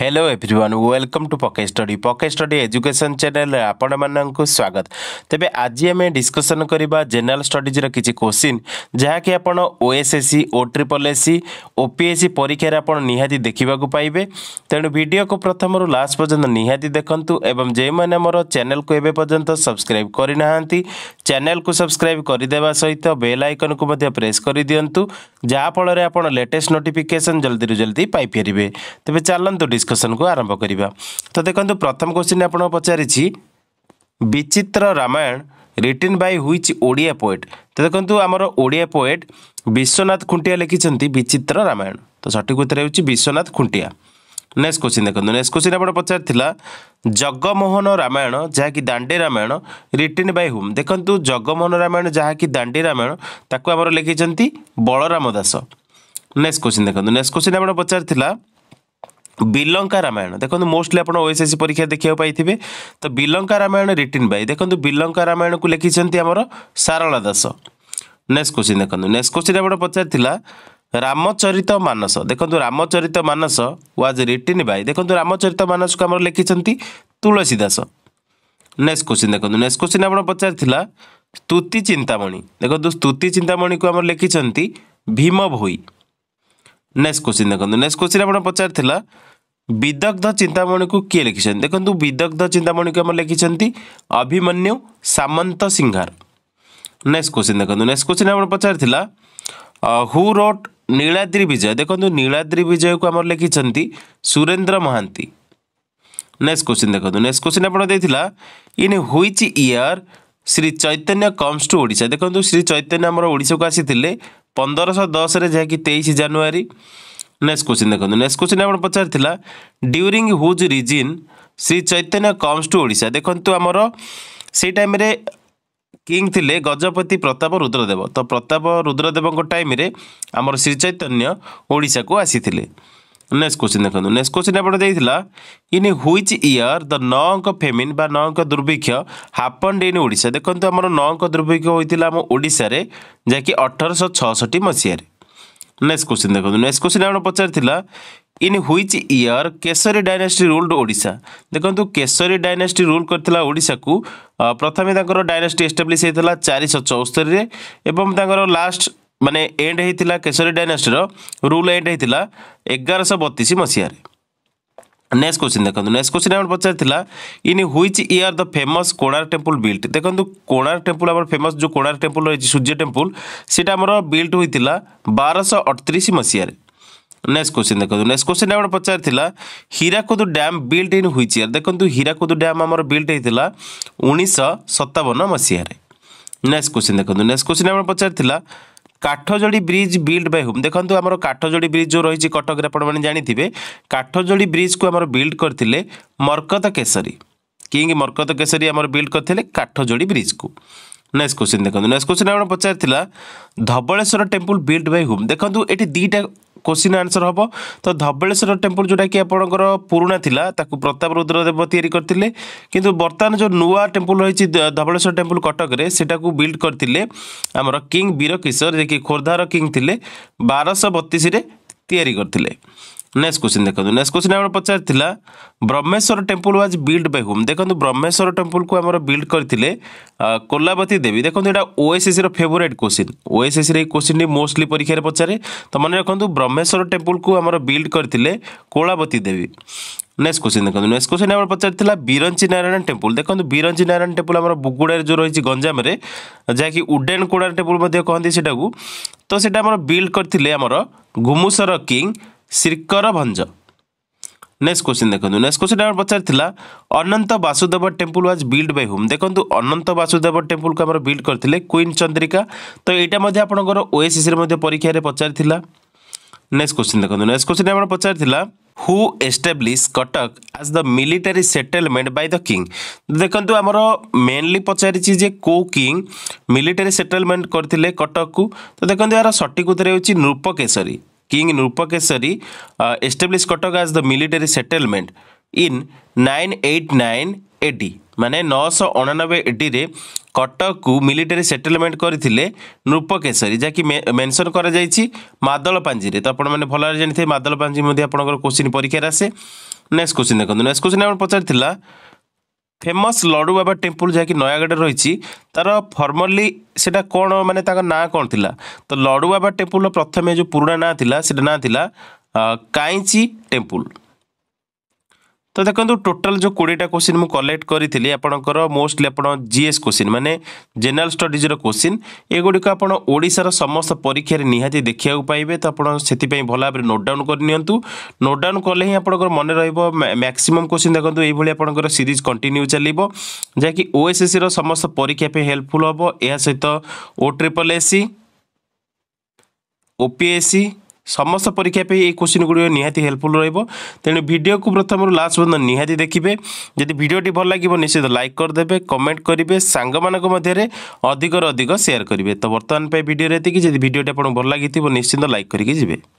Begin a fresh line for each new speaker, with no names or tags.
Hello everyone welcome to PK study PK study education channel আপনার স্বাগত তবে আজ আমি ডিসকসন করা জেনারেল স্টডিজর কিছু কোশ্চিন যা কি আপনার ওএসএসি ও ট্রিপল এসি ওপিএসি পরীক্ষার আপনার নিহতি দেখা পাইবে তেমন ভিডিওকে প্রথম লাস্ট পর্যন্ত নিহতি দেখুন এবং যে আমার চ্যানেলকে এবে পর্যন্ত সবসক্রাইব করে না ଚ୍ୟାନେଲକୁ ସବସ୍କ୍ରାଇବ୍ କରିଦେବା ସହିତ ବେଲ୍ ଆଇକନ୍କୁ ମଧ୍ୟ ପ୍ରେସ୍ କରିଦିଅନ୍ତୁ ଯାହାଫଳରେ ଆପଣ ଲେଟେଷ୍ଟ ନୋଟିଫିକେସନ୍ ଜଲ୍ଦିରୁ ଜଲ୍ଦି ପାଇପାରିବେ ତେବେ ଚାଲନ୍ତୁ ଡିସ୍କସନ୍କୁ ଆରମ୍ଭ କରିବା ତ ଦେଖନ୍ତୁ ପ୍ରଥମ କ୍ୱେଶ୍ଚିନ୍ ଆପଣଙ୍କୁ ପଚାରିଛି Bichitra Ramayana written by which Odia poet ତ ଦେଖନ୍ତୁ ଆମର ଓଡ଼ିଆ ପୋଏଟ୍ ବିଶ୍ୱନାଥ ଖୁଣ୍ଟିଆ ଲେଖିଛନ୍ତି ବିଚିତ୍ର ରାମାୟଣ ତ ସଠିକ୍ ଉତ୍ତର ହେଉଛି ବିଶ୍ୱନାଥ ଖୁଣ୍ଟିଆ ନେକ୍ସଟ କୋଶ୍ଚିନ୍ ଦେଖନ୍ତୁ ନେକ୍ସଟ କୋଶ୍ଚିନ୍ ଆପଣ ପଚାରିଥିଲା ଜଗମୋହନ ରାମାୟଣ ଯାହାକି Dandi Ramayana written by whom ଦେଖନ୍ତୁ ଜଗମୋହନ ରାମାୟଣ ଯାହାକି ଦାଣ୍ଡି ରାମାୟଣ ତାକୁ ଆମର ଲେଖିଛନ୍ତି ବଳରାମ ଦାସ ନେକ୍ସଟ କୋଶ୍ଚିନ୍ ଦେଖନ୍ତୁ ନେକ୍ସଟ କୋଶ୍ଚିନ୍ ଆପଣ ପଚାରିଥିଲା ବିଲଙ୍କା ରାମାୟଣ ଦେଖନ୍ତୁ ମୋଷ୍ଟଲି ଆପଣ ଓଏସ୍ଏସ୍ସି ପରୀକ୍ଷା ଦେଖିବାକୁ ପାଇଥିବେ ତ ବିଲଙ୍କା ରାମାୟଣ ରିଟିନ୍ ବାଇ ଦେଖନ୍ତୁ ବିଲଙ୍କା ରାମାୟଣକୁ ଲେଖିଛନ୍ତି ଆମର ସାରଳା ଦାସ ନେକ୍ସଟ କୋଶ୍ଚିନ୍ ଦେଖନ୍ତୁ ନେକ୍ସଟ କୋଶ୍ଚିନ୍ ଆପଣ ପଚାରିଥିଲା त मानस देखि रित मानस वाज रिटिन बाई को रानसको लेखि छंती Tulsidas next question question next question question पचार थिला स्तुति चिंतामणि देख्नु स्तुति चिंतामणि को चिन्तामणीको लेखि छंती Bhima next question question next question question पचार थिला विदग्ध चिंतामणि को के लेखि छन लेखिन्छ विदग्ध चिंतामणि को चिन्तामणीको लेखि छंती Abhimanyu Samanta Singhar next question question देख्नु नेक्सट क्वेसन आउँछ पचारिला हु रोट नीलाद्रि विजय देख्नु नीलाद्रि विजय को लेखिन्छ सुरेन्द्र महाति नेक्स क्वेसन देख्नु नेक्स क्वेसन आउँछ in which year Shri Chaitanya comes to Odisha देख्नु श्री चैतन्य आम ओडाको आसिले पन्ध्र सो दसैँ जाकि तेइस जानुवरी नेक्सट क्वेसन देख्नु नेक्स क्वेसन आउँछ पचारिला हुज हुिजिन Shri Chaitanya comes to to Odisha देखु से टाइम କିଙ୍ଗ ଥିଲେ ଗଜପତି ପ୍ରତାପ ରୁଦ୍ରଦେବ ତ ପ୍ରତାପ ରୁଦ୍ରଦେବଙ୍କ ଟାଇମ୍ରେ ଆମର ଶ୍ରୀଚୈତନ୍ୟ ଓଡ଼ିଶାକୁ ଆସିଥିଲେ ନେକ୍ସଟ କୋଶ୍ଚିନ୍ ଦେଖନ୍ତୁ ନେକ୍ସଟ କୋଶ୍ଚିନ୍ ଆପଣ ଦେଇଥିଲା ଇନ୍ ହ୍ୱିଚ୍ ଇୟର୍ ଦ ନଅ ଅଙ୍କ ଫେମିନ୍ ବା ନଅ ଅଙ୍କ ଦୁର୍ଭିକ୍ଷ ହାପଣ୍ଡ ଇନ୍ ଓଡ଼ିଶା ଦେଖନ୍ତୁ ଆମର ନଅ ଅଙ୍କ ଦୁର୍ଭିକ୍ଷ ହୋଇଥିଲା ଆମ ଓଡ଼ିଶାରେ ଯାହାକି ଅଠରଶହ ଛଅଷଠି ମସିହାରେ ନେକ୍ସଟ କୋଶ୍ଚିନ୍ ଦେଖନ୍ତୁ ନେକ୍ସଟ କୋଶ୍ଚିନ୍ ଆପଣ ପଚାରିଥିଲା in which year Keshari dynasty ruled Odisha देख्नु केशरी डाइनाट रुल गरिसा प्रथमे डाइनाट एटाब्लिस हुन्छ चार श चौस्तरी एङ्गर लास्ट मेन्टा केशरी डाइनाुल एड है छ एघार सय बत्तिस मसहार नेक्सट क्वेसन देख्नु नेक्सट क्वेसन पचारिति in which year the famous Konark temple built देख्नु कोणार टेम्पल फेमस जो कोणा टेम्पल रहेछ सूर्य टेम्पल सिटा अरू बिल्ट हुन्छ बार सय ନେକ୍ସଟ କ୍ୱେଶ୍ଚିନ୍ ଦେଖନ୍ତୁ ନେକ୍ସଟ କ୍ୱେଶ୍ଚିନ୍ ଆମର ପଚାରିଥିଲା Hirakud dam built in which year ଦେଖନ୍ତୁ ହୀରାକୁଦ ଡ୍ୟାମ୍ ଆମର ବିଲ୍ଟ ହେଇଥିଲା ଉଣେଇଶହ ସତାବନ ମସିହାରେ ନେକ୍ସଟ କ୍ୱେଶ୍ଚିନ୍ ଦେଖନ୍ତୁ ନେକ୍ସଟ କ୍ୱେଶ୍ଚିନ୍ ଆମର ପଚାରିଥିଲା Kathajodi bridge build by whom দেখুন আমার কাঠযোড়ি ব্রিজ যে রয়েছে কটকরে আপনার জাঁথিবে কাঠযোড়ি ব্রিজকু আমার বিল্ড করলে মর্কত কেশরী কিং মর্কত কেশরী আমার বিল্ড করলে কাঠযোড়ি ব্রিজকু নেক্সট কোশ্চিন দেখুন নেক্সট কোশ্চিন আপনার পচার Dhabaleswar temple build by whom দেখুন এটি দুইটা କୋଶ୍ଚିନ୍ ଆନ୍ସର୍ ହେବ ତ ଧବଳେଶ୍ୱର ଟେମ୍ପଲ୍ ଯେଉଁଟାକି ଆପଣଙ୍କର ପୁରୁଣା ଥିଲା ତାକୁ ପ୍ରତାପ ରୁଦ୍ରଦେବ ତିଆରି କରିଥିଲେ କିନ୍ତୁ ବର୍ତ୍ତମାନ ଯେଉଁ ନୂଆ ଟେମ୍ପଲ୍ ରହିଛି ଧବଳେଶ୍ୱର ଟେମ୍ପଲ୍ କଟକରେ ସେଟାକୁ ବିଲ୍ଡ କରିଥିଲେ ଆମର କିଙ୍ଗ୍ ବୀରକିଶୋର ଯିଏକି ଖୋର୍ଦ୍ଧାର କିଙ୍ଗ୍ ଥିଲେ ବାରଶହ ବତିଶରେ ତିଆରି କରିଥିଲେ ନେକ୍ସଟ କ୍ୱେଶ୍ଚିନ୍ ଦେଖନ୍ତୁ ନେକ୍ସଟ କ୍ୱେଶ୍ଚିନ୍ ଆମର ପଚାରିଥିଲା Brahmeswar temple was build by whom ଦେଖନ୍ତୁ ବ୍ରହ୍ମେଶ୍ୱର ଟେମ୍ପଲ୍କୁ ଆମର ବିଲ୍ଡ କରିଥିଲେ କୋଲାବତୀ ଦେବୀ ଦେଖନ୍ତୁ ଏଇଟା ଓଏସ୍ଏସ୍ସିର ଫେଭୋରାଇଟ୍ କ୍ୱେଶ୍ଚିନ୍ ଓଏସ୍ଏସ୍ସିରେ ଏଇ କ୍ୱେଶ୍ଚିନ୍ଟି ମୋଷ୍ଟଲି ପରୀକ୍ଷାରେ ପଚାରେ ତ ମନେ ରଖନ୍ତୁ ବ୍ରହ୍ମେଶ୍ୱର ଟେମ୍ପଲ୍କୁ ଆମର ବିଲ୍ଡ କରିଥିଲେ କୋଳାବତୀ ଦେବୀ ନେକ୍ସଟ କ୍ୱେଶ୍ଚିନ୍ ଦେଖନ୍ତୁ ନେକ୍ସଟ କ୍ୱେଶ୍ଚିନ୍ ଆମର ପଚାରିଥିଲା ବିରଞ୍ଚି ନାରାୟଣ ଟେମ୍ପଲ୍ ଦେଖନ୍ତୁ ବିରଞ୍ଚି ନାରାୟଣ ଟେମ୍ପଲ୍ ଆମର ବୁଗୁଡ଼ାରେ ଯେଉଁ ରହିଛି ଗଞ୍ଜାମରେ ଯାହାକି ଉଡ଼େନ୍ କୋଡ଼ାର ଟେମ୍ପଲ୍ ମଧ୍ୟ କହନ୍ତି ସେଟାକୁ ତ ସେଟା ଆମର ବିଲ୍ଡ କରିଥିଲେ ଆମର Ghumusar king Shrikar Bhanj next question question देख्नु नेक्सट क्वेसन पचारिला Ananta Vasudev temple was build by whom देख्नु अनन्त वासुदेव टेम्पलको बिल्ड क्वीन चंद्रिका तो गरि क्इन चन्द्रि तपाईँको ओएस परीक्षाले पचारिलाक्स क्वेसन देख्नु next question who establish Cuttack as the military settlement by the king देख्नु आम मेनली पचार पचारिज को मिलिटारि सेटलमेन्ट तो कटकको यार सटिक उत्तर हेर्छ नृपकेशरी King Nupakesari uh, established Kotak as the military settlement in 989 AD. মানে নশো অনানবে এটিরে কটকু মিলিটারি সেটেলমেন্ট করে নৃপকেশরী যা কি মেনশন করা যাই মাদল পাঞ্জিরে তো আপনার ভালভাবে জাঁথে মাদল পাঞ্জি আপনার কোশ্চিন পরীক্ষার আসে নেক্সট কোশ্চিন দেখুন নেক্সট কোশ্চিন আপনার পচারি ফেমস ଲଡ଼ୁ ବାବା ଟେମ୍ପଲ୍ ଯାହାକି ନୟାଗଡ଼ରେ ରହିଛି ତାର ଫର୍ମାଲି ସେଟା କ'ଣ ମାନେ ତାଙ୍କ ନାଁ କ'ଣ ଥିଲା ତ ଲଡ଼ୁ ବାବା ଟେମ୍ପଲ୍ର ପ୍ରଥମେ ଯେଉଁ ପୁରୁଣା ନାଁ ଥିଲା ସେଟା ନାଁ ଥିଲା କାଇଁଚି ଟେମ୍ପଲ୍ তো দেখুন টোটাল যে কোড়িটা কোশ্চিন মু কলেক্ট করে আপনার মোস্টলি আপনার জিএস কোশ্চিন মানে জেনারেল স্টডিজর কোশ্চিন এগুড়ি আপনার ওড়শার সমস্ত পরীক্ষার নিহতি দেখা পাইবে তো আপনার সেপাই ভাল ভাবে নোট ডাউন করে নিহত নোট ডাউন কলে হি আপনার মনে রহব ম্যাক্সিমম কোশ্চিন দেখুন এইভাবে আপনার সিরিজ কন্টিনিউ চালিব যা কি ওএসএসসি সমস্ত পরীক্ষা পে হেল্পফুল হব এর সহ ও ট্রিপল এসি ওপিএসসি সমস্ত পরীক্ষা পেয়ে এই কোশ্চিন গুড়ি নিহতি হেল্পফুল রহব তেমনি ভিডিওকে প্রথম লাস্ট পর্যন্ত নিহতি দেখবে যদি ভিডিওটি ভাল লাগবে নিশ্চিত লাইক করদেবে কমেন্ট করবে সাংগ মধ্যে অধিকর অধিক সেয়ার করবে তো বর্তমান ভিডিওরে এতিকি যদি ভিডিওটি আপনার ভাল লাগি নিশ্চিন্ত লাইক করি যাবে